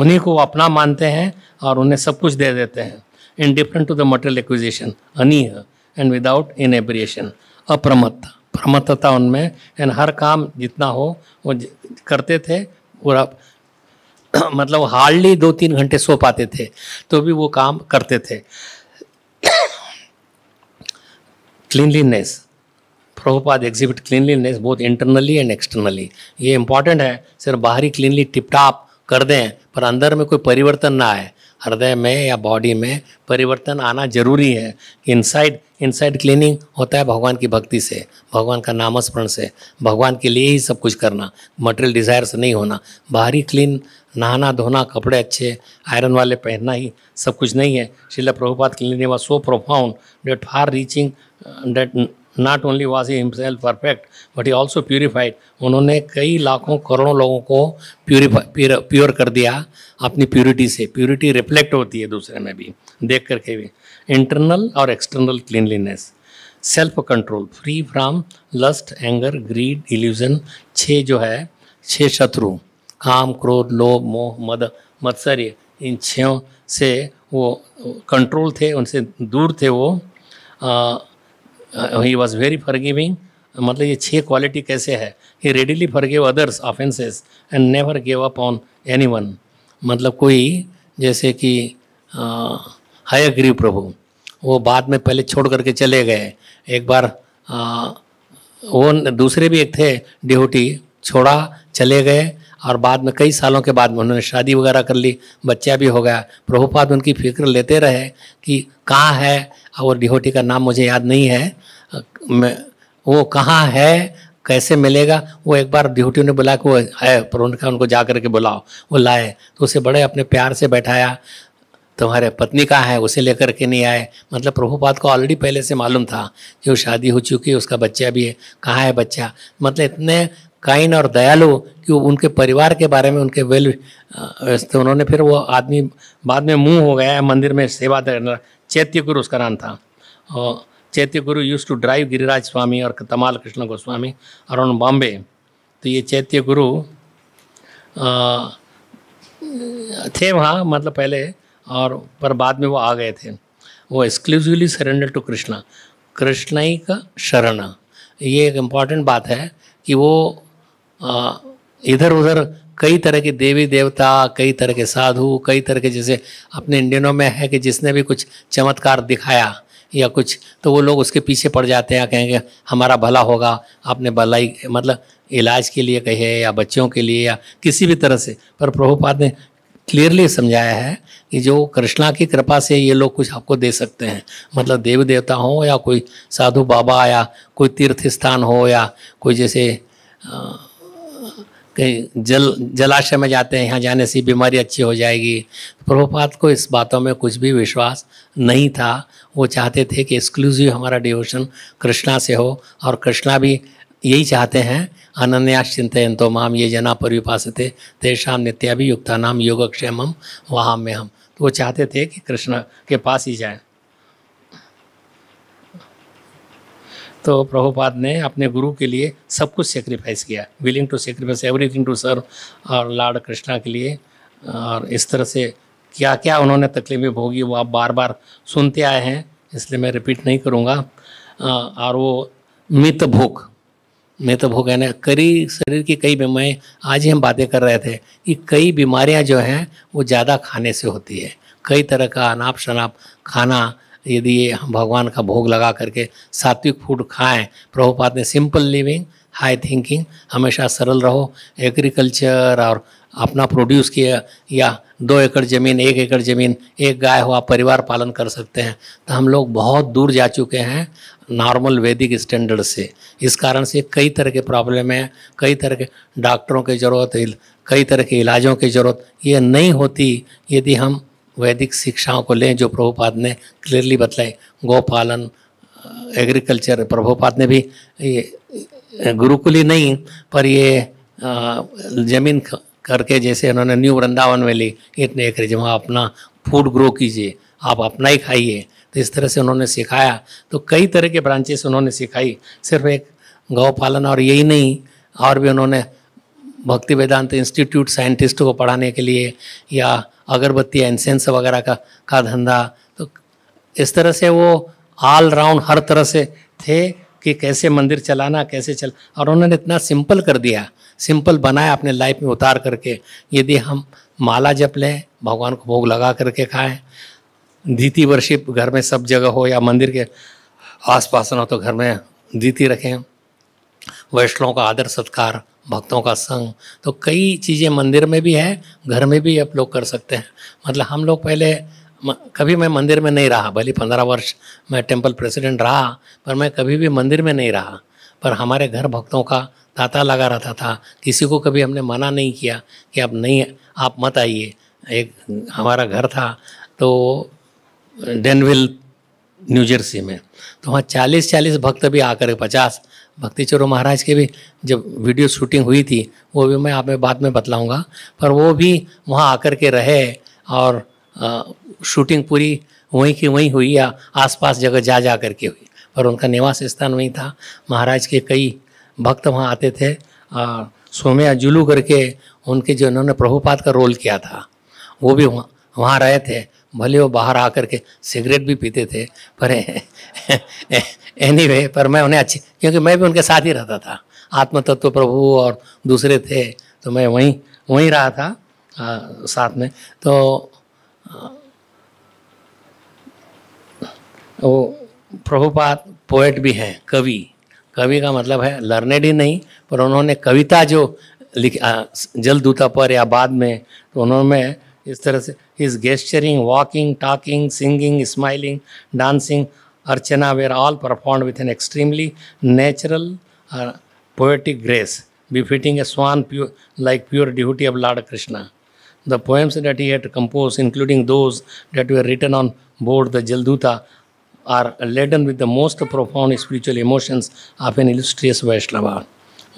उन्हीं को अपना मानते हैं और उन्हें सब कुछ दे देते हैं into the material acquisition any है एंड विदाउट इनेब्रिएशन अप्रमत्ता प्रमत्तता उनमें एंड हर काम जितना हो वो करते थे पूरा मतलब हार्डली दो तीन घंटे सो पाते थे तो भी वो काम करते थे क्लीनलीनेस प्रभुपाद एग्जिबिट क्लीनलीनेस बहुत इंटरनली एंड एक्सटर्नली ये इंपॉर्टेंट है सिर्फ बाहरी क्लीनली टिपटाप कर दें पर अंदर में कोई परिवर्तन ना आए हृदय में या बॉडी में परिवर्तन आना जरूरी है इनसाइड इनसाइड क्लीनिंग होता है भगवान की भक्ति से भगवान का नामस्मरण से भगवान के लिए ही सब कुछ करना मटेरियल डिज़ायर से नहीं होना बाहरी क्लीन नहाना धोना कपड़े अच्छे आयरन वाले पहनना ही सब कुछ नहीं है Shrila Prabhupada cleaning was so profound that far reaching that not only was he himself perfect but he also purified उन्होंने कई लाखों करोड़ों लोगों को प्योरीफाई प्योर कर दिया अपनी प्योरिटी से प्योरिटी रिफ्लेक्ट होती है दूसरे में भी देख करके भी इंटरनल और external cleanliness self control free from lust anger greed illusion छः जो है छः शत्रु काम क्रोध लोभ मोह मद मत्सर्य इन छों से वो कंट्रोल थे उनसे दूर थे वो आ, ही वॉज वेरी फॉरगिविंग मतलब ये छः क्वालिटी कैसे है he for forgive others offenses and never give up on anyone मतलब कोई जैसे कि uh, हाय ग्रीव प्रभु वो बाद में पहले छोड़ करके चले गए एक बार आ, uh, वो दूसरे भी एक थे डिहोटी छोड़ा चले गए और बाद में कई सालों के बाद में उन्होंने शादी वगैरह कर ली बच्चा भी हो गया प्रभुपाद उनकी फिक्र लेते रहे कि कहाँ है और डिहोटी का नाम मुझे याद नहीं है वो कहाँ है कैसे मिलेगा वो एक बार ड्यूटी ने बुला के वो है पर का उनको जा करके बुलाओ वो लाए तो उसे बड़े अपने प्यार से बैठाया तुम्हारे पत्नी का है उसे लेकर के नहीं आए मतलब प्रभुपाद को ऑलरेडी पहले से मालूम था कि वो शादी हो चुकी है उसका बच्चा भी है कहाँ है बच्चा मतलब इतने काइन और दयालु कि उनके परिवार के बारे में उनके वेल तो उन्होंने फिर वो आदमी बाद में मुंह हो गया है मंदिर में सेवा चैत्य गुरु उसका नाम था और चैत्य गुरु use to drive Giriraj Swami और तमाल कृष्ण गोस्वामी अराउंड बॉम्बे तो ये चैत्य गुरु थे वहाँ मतलब पहले और पर बाद में वो आ गए थे वो exclusively surrender to Krishna Krishna ही का शरण ये एक इम्पॉर्टेंट बात है कि वो आ, इधर उधर कई तरह के देवी देवता कई तरह के साधु कई तरह के जैसे अपने इंडियनों में है कि जिसने भी कुछ चमत्कार दिखाया या कुछ तो वो लोग उसके पीछे पड़ जाते हैं कहेंगे हमारा भला होगा आपने भलाई मतलब इलाज के लिए कहे या बच्चों के लिए या किसी भी तरह से पर प्रभुपाद ने क्लियरली समझाया है कि जो कृष्णा की कृपा से ये लोग कुछ आपको दे सकते हैं मतलब देवी देवता हो या कोई साधु बाबा या कोई तीर्थ स्थान हो या कोई जैसे आ, कहीं जल जलाशय में जाते हैं यहाँ जाने से बीमारी अच्छी हो जाएगी प्रभुपात को इस बातों में कुछ भी विश्वास नहीं था वो चाहते थे कि एक्सक्लूसिव हमारा डिवोशन कृष्णा से हो और कृष्णा भी यही चाहते हैं अनन्यास चिंतन तो माम ये जना परिपास थे तेषाम नित्याभियुक्ता नाम योगक्षेम वहाँ में हम तो वो चाहते थे कि कृष्ण के पास ही जाए तो प्रभुपाद ने अपने गुरु के लिए सब कुछ सेक्रीफाइस किया willing to sacrifice everything to serve our Lord Krishna के लिए और इस तरह से क्या क्या उन्होंने तकलीफें भोगी वो आप बार बार सुनते आए हैं इसलिए मैं रिपीट नहीं करूँगा और वो मित भोग मित है यानी कई शरीर की कई बीमारी आज ही हम बातें कर रहे थे कि कई बीमारियाँ जो हैं वो ज़्यादा खाने से होती है कई तरह का अनाप शनाप खाना यदि हम भगवान का भोग लगा करके सात्विक फूड खाएं प्रभुपात ने सिंपल लिविंग हाई थिंकिंग हमेशा सरल रहो एग्रीकल्चर और अपना प्रोड्यूस किया या दो एकड़ ज़मीन एक एकड़ ज़मीन एक गाय हो आप परिवार पालन कर सकते हैं तो हम लोग बहुत दूर जा चुके हैं नॉर्मल वैदिक स्टैंडर्ड से इस कारण से कई तरह के प्रॉब्लम हैं कई तरह के डॉक्टरों की ज़रूरत कई तरह के इलाजों की ज़रूरत ये नहीं होती यदि हम वैदिक शिक्षाओं को लें जो प्रभुपाद ने क्लियरली बतलाई पालन एग्रीकल्चर प्रभुपाद ने भी ये गुरुकुल ही नहीं पर ये ज़मीन करके जैसे उन्होंने न्यू वृंदावन में ली इतने एकड़ जमा अपना फूड ग्रो कीजिए आप अपना ही खाइए तो इस तरह से उन्होंने सिखाया तो कई तरह के ब्रांचेस उन्होंने सिखाई सिर्फ एक गौ पालन और यही नहीं और भी उन्होंने भक्ति वेदांत इंस्टीट्यूट साइंटिस्टों को पढ़ाने के लिए या अगरबत्ती एनसेंस वगैरह का का धंधा तो इस तरह से वो ऑल राउंड हर तरह से थे कि कैसे मंदिर चलाना कैसे चल और उन्होंने इतना सिंपल कर दिया सिंपल बनाया अपने लाइफ में उतार करके यदि हम माला जप लें भगवान को भोग लगा करके खाएं दीति वर्षिप घर में सब जगह हो या मंदिर के आसपास ना हो तो घर में धीती रखें वैष्णव का आदर सत्कार भक्तों का संग तो कई चीज़ें मंदिर में भी है घर में भी आप लोग कर सकते हैं मतलब हम लोग पहले कभी मैं मंदिर में नहीं रहा भले पंद्रह वर्ष मैं टेम्पल प्रेसिडेंट रहा पर मैं कभी भी मंदिर में नहीं रहा पर हमारे घर भक्तों का तांता लगा रहता था किसी को कभी हमने मना नहीं किया कि आप नहीं आप मत आइए एक हमारा घर था तो डेनविल न्यूजर्सी में तो वहाँ चालीस चालीस भक्त भी आकर पचास भक्ति चोरों महाराज के भी जब वीडियो शूटिंग हुई थी वो भी मैं आप में बाद में बतलाऊँगा पर वो भी वहाँ आकर के रहे और आ, शूटिंग पूरी वहीं की वहीं हुई या आसपास जगह जा जा करके हुई पर उनका निवास स्थान वहीं था महाराज के कई भक्त वहाँ आते थे और सोम्या जुलू करके उनके जो इन्होंने प्रभुपाद का रोल किया था वो भी वहाँ वहाँ रहे थे भले वो बाहर आकर के सिगरेट भी पीते थे पर एनी वे पर मैं उन्हें अच्छी क्योंकि मैं भी उनके साथ ही रहता था आत्म तत्व प्रभु और दूसरे थे तो मैं वहीं वहीं रहा था आ, साथ में तो आ, वो प्रभुपात पोएट भी हैं कवि कवि का मतलब है लर्नेड ही नहीं पर उन्होंने कविता जो लिख जल दूता पर या बाद में तो उन्होंने इस तरह से is gesturing walking talking singing smiling dancing अर्चना were all perform with an extremely natural poetic grace befitting a swan pure like pure duty of Lord Krishna the poems that he had composed including those that are written on board the Jaladuta are laden with the most profound spiritual emotions of an illustrious Vaishnava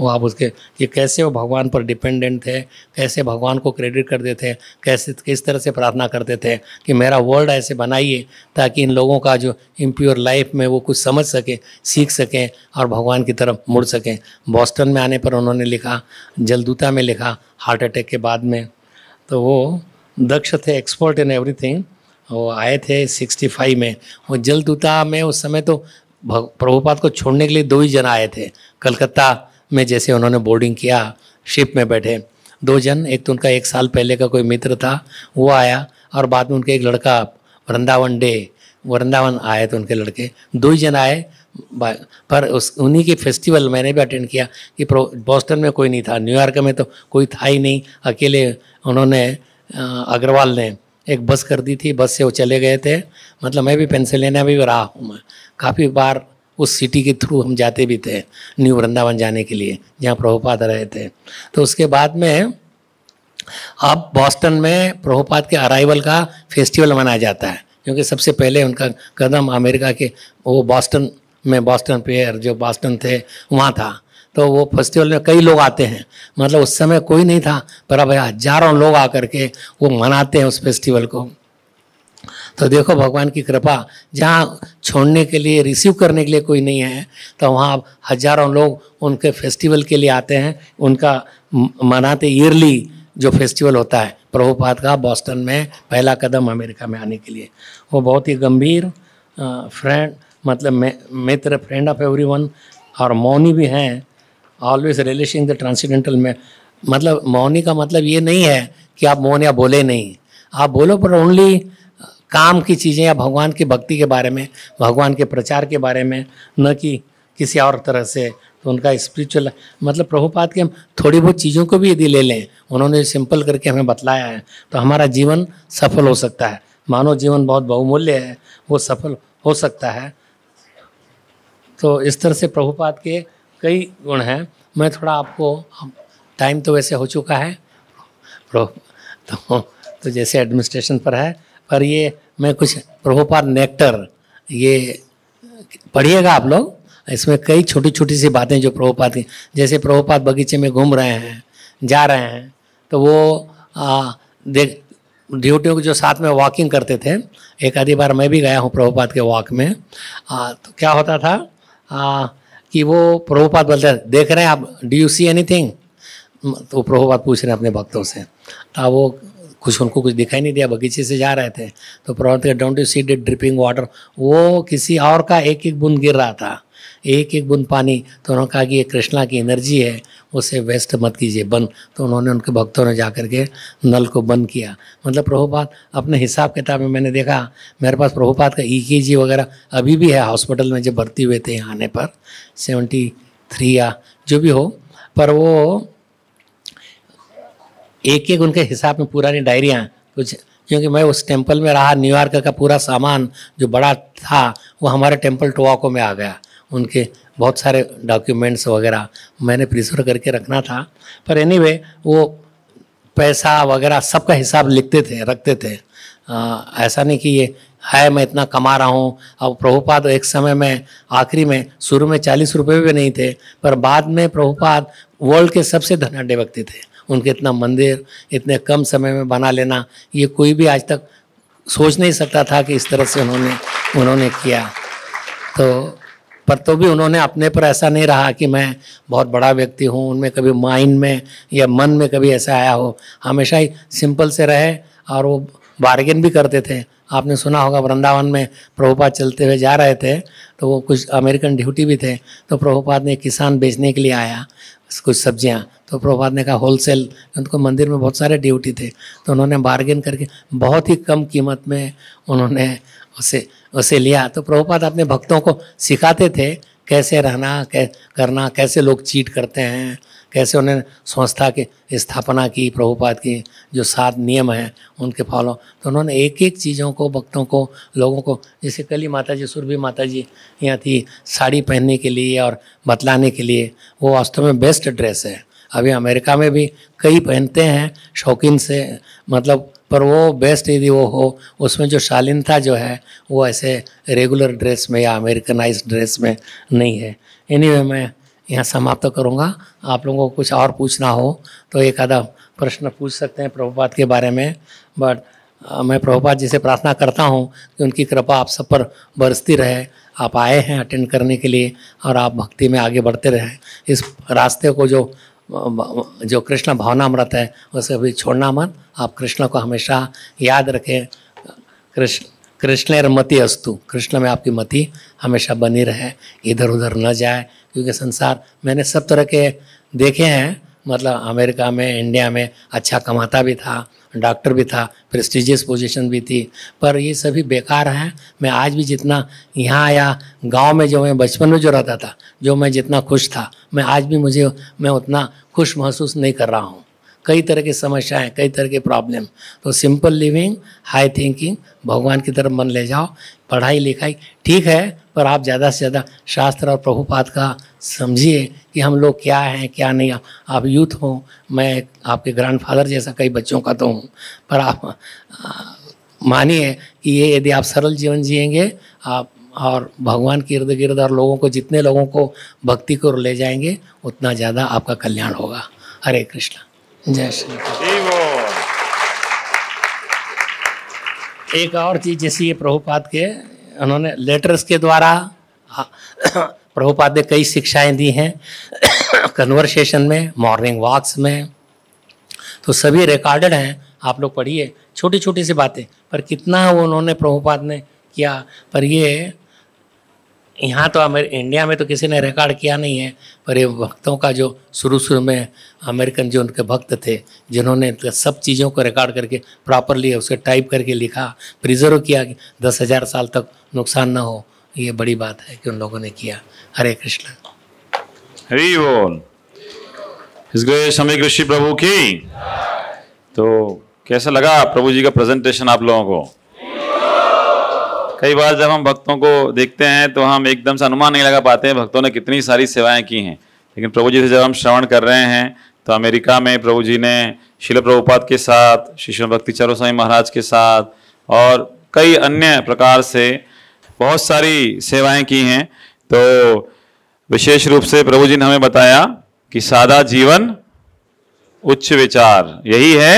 वो आप उसके ये कैसे वो भगवान पर dependent थे कैसे भगवान को क्रेडिट करते थे कैसे किस तरह से प्रार्थना करते थे कि मेरा वर्ल्ड ऐसे बनाइए ताकि इन लोगों का जो इम्प्योर लाइफ में वो कुछ समझ सकें सीख सकें और भगवान की तरफ मुड़ सकें बॉस्टन में आने पर उन्होंने लिखा जलदूता में लिखा हार्ट अटैक के बाद में तो वो दक्ष थे एक्सपर्ट इन एवरीथिंग वो आए थे सिक्सटी फाइव में वो जलदूता में उस समय तो भग प्रभुपात को छोड़ने के लिए दो ही जन आए थे कलकत्ता में जैसे उन्होंने बोर्डिंग किया शिप में बैठे दो जन एक तो उनका एक साल पहले का कोई मित्र था वो आया और बाद में उनका एक लड़का वृंदावन डे वृंदावन आए थे तो उनके लड़के दो ही जन आए पर उस उन्हीं के फेस्टिवल मैंने भी अटेंड किया कि बोस्टन में कोई नहीं था न्यूयॉर्क में तो कोई था ही नहीं अकेले उन्होंने अग्रवाल ने एक बस कर दी थी बस से वो चले गए थे मतलब मैं भी पेंसिलेना भी रहा हूँ मैं काफ़ी बार उस सिटी के थ्रू हम जाते भी थे न्यू वृंदावन जाने के लिए जहाँ प्रभुपाद रहे थे तो उसके बाद में अब बॉस्टन में प्रभुपाद के अराइवल का फेस्टिवल मनाया जाता है क्योंकि सबसे पहले उनका कदम अमेरिका के वो बॉस्टन में बॉस्टन पेयर जो बॉस्टन थे वहाँ था तो वो फेस्टिवल में कई लोग आते हैं मतलब उस समय कोई नहीं था पर अब हजारों लोग आकर के वो मनाते हैं उस फेस्टिवल को तो देखो भगवान की कृपा जहाँ छोड़ने के लिए रिसीव करने के लिए कोई नहीं है तो वहाँ हजारों लोग उनके फेस्टिवल के लिए आते हैं उनका मनाते ईयरली जो फेस्टिवल होता है प्रभुपात का बॉस्टन में पहला कदम अमेरिका में आने के लिए वो बहुत ही गंभीर फ्रेंड मतलब मित्र फ्रेंड ऑफ एवरी वन और मौनी भी हैं ऑलवेज रिलेशन द ट्रांसीडेंटल में मतलब मौनी का मतलब ये नहीं है कि आप मौन या बोले नहीं आप बोलो पर ओनली काम की चीज़ें या भगवान की भक्ति के बारे में भगवान के प्रचार के बारे में न कि किसी और तरह से तो उनका स्पिरिचुअल मतलब प्रभुपाद के हम थोड़ी बहुत चीज़ों को भी यदि ले लें उन्होंने सिंपल करके हमें बतलाया है तो हमारा जीवन सफल हो सकता है मानव जीवन बहुत बहुमूल्य है वो सफल हो सकता है तो इस तरह से प्रभुपाद के कई गुण हैं मैं थोड़ा आपको टाइम तो वैसे हो चुका है तो, तो जैसे एडमिनिस्ट्रेशन पर है पर ये मैं कुछ प्रभुपाद नेक्टर ये पढ़िएगा आप लोग इसमें कई छोटी छोटी सी बातें जो प्रभुपाद की जैसे प्रभुपाद बगीचे में घूम रहे हैं जा रहे हैं तो वो आ, देख ड्यूटियों के जो साथ में वॉकिंग करते थे एक आधी बार मैं भी गया हूँ प्रभुपाद के वॉक में आ, तो क्या होता था आ, कि वो प्रभुपाद बोलते देख रहे हैं आप do you see anything तो प्रभुपाद पूछ रहे हैं अपने भक्तों से तो वो कुछ उनको कुछ दिखाई नहीं दिया बगीचे से जा रहे थे तो प्रवर्तक don't you see that dripping water वो किसी और का एक एक बूंद गिर रहा था एक एक बूंद पानी तो उन्होंने कहा कि ये कृष्णा की एनर्जी है उसे वेस्ट मत कीजिए बंद तो उन्होंने उनके भक्तों ने जा कर के नल को बंद किया मतलब प्रभुपात अपने हिसाब किताब में मैंने देखा मेरे पास प्रभुपात का ई e वगैरह अभी भी है हॉस्पिटल में जब भर्ती हुए थे आने पर सेवेंटी थ्री या जो भी हो पर वो एक एक उनके हिसाब में पुरानी डायरियाँ कुछ क्योंकि मैं उस टेम्पल में रहा न्यूयॉर्क का पूरा सामान जो बड़ा था वो हमारे टेम्पल टोवाको में आ गया उनके बहुत सारे डॉक्यूमेंट्स वगैरह मैंने प्रिजर्व करके रखना था पर एनीवे वो पैसा वगैरह सबका हिसाब लिखते थे रखते थे आ, ऐसा नहीं कि ये है मैं इतना कमा रहा हूँ अब प्रभुपाद एक समय में आखिरी में शुरू में चालीस रुपये भी नहीं थे पर बाद में प्रभुपाद वर्ल्ड के सबसे धनाढ़ व्यक्ति थे उनके इतना मंदिर इतने कम समय में बना लेना ये कोई भी आज तक सोच नहीं सकता था कि इस तरह से उन्होंने उन्होंने किया तो पर तो भी उन्होंने अपने पर ऐसा नहीं रहा कि मैं बहुत बड़ा व्यक्ति हूँ उनमें कभी माइंड में या मन में कभी ऐसा आया हो हमेशा ही सिंपल से रहे और वो बार्गेन भी करते थे आपने सुना होगा वृंदावन में प्रभुपाद चलते हुए जा रहे थे तो वो कुछ अमेरिकन ड्यूटी भी थे तो प्रभुपाद ने किसान बेचने के लिए आया कुछ सब्जियाँ तो प्रभात ने कहा होलसेल उनको मंदिर में बहुत सारे ड्यूटी थे तो उन्होंने बार्गेन करके बहुत ही कम कीमत में उन्होंने उसे उसे लिया तो प्रभुपात अपने भक्तों को सिखाते थे कैसे रहना कै करना कैसे लोग चीट करते हैं कैसे उन्होंने संस्था की स्थापना की प्रभुपाद की जो सात नियम हैं उनके फॉलो तो उन्होंने एक एक चीज़ों को भक्तों को लोगों को जैसे कली माता जी सुरभि माता जी यहाँ थी साड़ी पहनने के लिए और बतलाने के लिए वो वास्तव में बेस्ट ड्रेस है अभी अमेरिका में भी कई पहनते हैं शौकीन से मतलब पर वो बेस्ट यदि वो हो उसमें जो शालीनता जो है वो ऐसे रेगुलर ड्रेस में या अमेरिकनाइज ड्रेस में नहीं है एनी anyway, मैं यहाँ समाप्त करूँगा आप लोगों को कुछ और पूछना हो तो एक आधा प्रश्न पूछ सकते हैं प्रभुपाद के बारे में बट मैं प्रभुपाद जी से प्रार्थना करता हूँ कि उनकी कृपा आप सब पर बरसती रहे आप आए हैं अटेंड करने के लिए और आप भक्ति में आगे बढ़ते रहें इस रास्ते को जो जो कृष्ण भावना है उसे भी छोड़ना मत आप कृष्ण को हमेशा याद रखें कृष्ण कृष्ण मति अस्तु कृष्ण में आपकी मति हमेशा बनी रहे इधर उधर न जाए क्योंकि संसार मैंने सब तरह के देखे हैं मतलब अमेरिका में इंडिया में अच्छा कमाता भी था डॉक्टर भी था प्रेस्टिजियस पोजीशन भी थी पर ये सभी बेकार हैं मैं आज भी जितना यहाँ आया गांव में जो मैं बचपन में जो रहता था जो मैं जितना खुश था मैं आज भी मुझे मैं उतना खुश महसूस नहीं कर रहा हूँ कई तरह की समस्याएं कई तरह के प्रॉब्लम तो सिंपल लिविंग हाई थिंकिंग भगवान की तरफ मन ले जाओ पढ़ाई लिखाई ठीक है पर आप ज़्यादा से ज़्यादा शास्त्र और प्रभुपात का समझिए कि हम लोग क्या हैं क्या नहीं आप, आप यूथ हो मैं आपके ग्रैंडफादर जैसा कई बच्चों का तो हूँ पर आप मानिए कि ये यदि आप सरल जीवन जिएंगे आप और भगवान के इर्द गिर्द और लोगों को जितने लोगों को भक्ति को ले जाएंगे उतना ज़्यादा आपका कल्याण होगा हरे कृष्णा जय श्री कृष्ण एक और चीज़ जैसे ये प्रभुपाद के उन्होंने लेटर्स के द्वारा हाँ, प्रभुपाद ने कई शिक्षाएं दी हैं कन्वर्सेशन में मॉर्निंग वॉक्स में तो सभी रिकॉर्डेड हैं आप लोग पढ़िए छोटी छोटी सी बातें पर कितना वो उन्होंने प्रभुपाद ने किया पर ये यहाँ तो अमेर इंडिया में तो किसी ने रिकॉर्ड किया नहीं है पर ये भक्तों का जो शुरू शुरू में अमेरिकन जो उनके भक्त थे जिन्होंने तो सब चीज़ों को रिकॉर्ड करके प्रॉपरली उसे टाइप करके लिखा प्रिजर्व किया कि दस हज़ार साल तक नुकसान ना हो ये बड़ी बात है कि उन लोगों ने किया हरे कृष्ण हरी बोल इस गए समय ऋषि प्रभु की तो कैसा लगा प्रभु जी का प्रेजेंटेशन आप लोगों को कई बार जब हम भक्तों को देखते हैं तो हम एकदम से अनुमान नहीं लगा पाते हैं भक्तों ने कितनी सारी सेवाएं की हैं लेकिन प्रभु जी से जब हम श्रवण कर रहे हैं तो अमेरिका में प्रभु जी ने शिल प्रभुपाद के साथ शिष्य भक्ति चरण स्वामी महाराज के साथ और कई अन्य प्रकार से बहुत सारी सेवाएं की हैं तो विशेष रूप से प्रभु जी ने हमें बताया कि सादा जीवन उच्च विचार यही है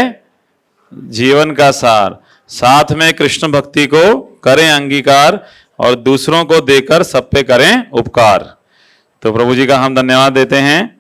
जीवन का सार साथ में कृष्ण भक्ति को करें अंगीकार और दूसरों को देकर सब पे करें उपकार तो प्रभु जी का हम धन्यवाद देते हैं